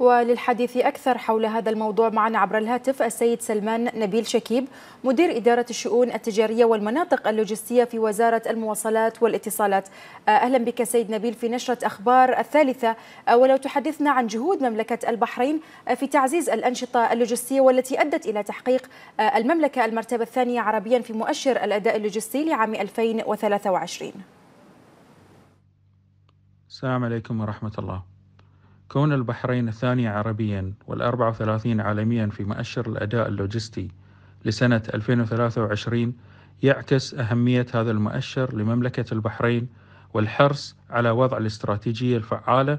وللحديث أكثر حول هذا الموضوع معنا عبر الهاتف السيد سلمان نبيل شكيب مدير إدارة الشؤون التجارية والمناطق اللوجستية في وزارة المواصلات والاتصالات آه، أهلا بك سيد نبيل في نشرة أخبار الثالثة آه، ولو تحدثنا عن جهود مملكة البحرين آه، في تعزيز الأنشطة اللوجستية والتي أدت إلى تحقيق المملكة المرتبة الثانية عربيا في مؤشر الأداء اللوجستي لعام 2023 السلام عليكم ورحمة الله كون البحرين الثانية عربياً وال وثلاثين عالمياً في مؤشر الأداء اللوجستي لسنة 2023 يعكس أهمية هذا المؤشر لمملكة البحرين والحرص على وضع الاستراتيجية الفعالة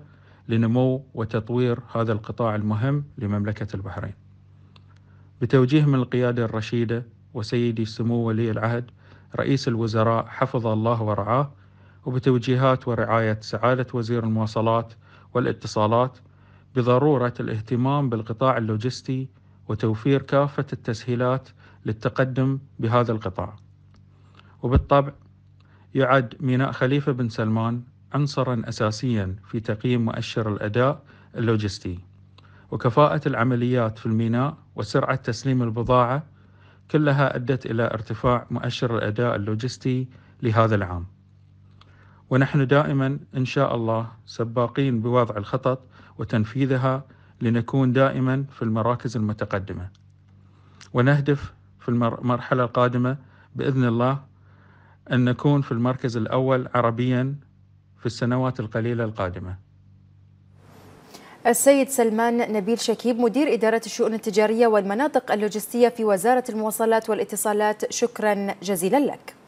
لنمو وتطوير هذا القطاع المهم لمملكة البحرين. بتوجيه من القيادة الرشيدة وسيدي سمو ولي العهد رئيس الوزراء حفظ الله ورعاه وبتوجيهات ورعاية سعادة وزير المواصلات والاتصالات بضرورة الاهتمام بالقطاع اللوجستي وتوفير كافة التسهيلات للتقدم بهذا القطاع. وبالطبع يعد ميناء خليفة بن سلمان عنصرا أساسيا في تقييم مؤشر الأداء اللوجستي وكفاءة العمليات في الميناء وسرعة تسليم البضاعة كلها أدت إلى ارتفاع مؤشر الأداء اللوجستي لهذا العام ونحن دائما ان شاء الله سباقين بوضع الخطط وتنفيذها لنكون دائما في المراكز المتقدمه. ونهدف في المرحله القادمه باذن الله ان نكون في المركز الاول عربيا في السنوات القليله القادمه. السيد سلمان نبيل شكيب مدير إدارة الشؤون التجارية والمناطق اللوجستية في وزارة المواصلات والاتصالات شكرا جزيلا لك